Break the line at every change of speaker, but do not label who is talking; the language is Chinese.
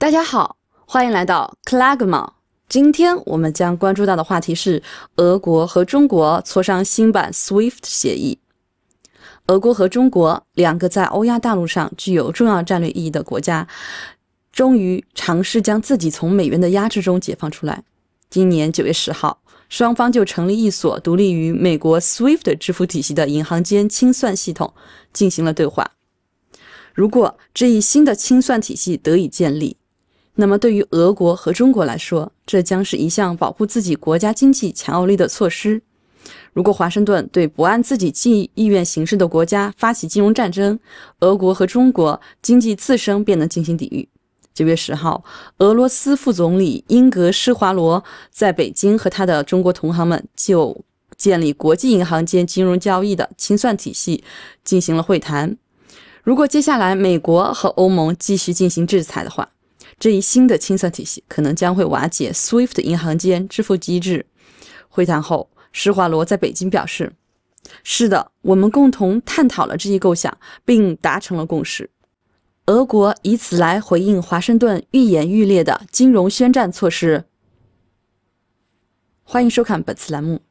大家好，欢迎来到 c l a g m a 今天我们将关注到的话题是：俄国和中国磋商新版 SWIFT 协议。俄国和中国两个在欧亚大陆上具有重要战略意义的国家，终于尝试将自己从美元的压制中解放出来。今年九月十号，双方就成立一所独立于美国 SWIFT 支付体系的银行间清算系统进行了对话。如果这一新的清算体系得以建立，那么，对于俄国和中国来说，这将是一项保护自己国家经济强有力的措施。如果华盛顿对不按自己意意愿行事的国家发起金融战争，俄国和中国经济自身便能进行抵御。九月十号，俄罗斯副总理英格施华罗在北京和他的中国同行们就建立国际银行间金融交易的清算体系进行了会谈。如果接下来美国和欧盟继续进行制裁的话，这一新的清算体系可能将会瓦解 SWIFT 银行间支付机制。会谈后，施华罗在北京表示：“是的，我们共同探讨了这一构想，并达成了共识。”俄国以此来回应华盛顿愈演愈烈的金融宣战措施。欢迎收看本次栏目。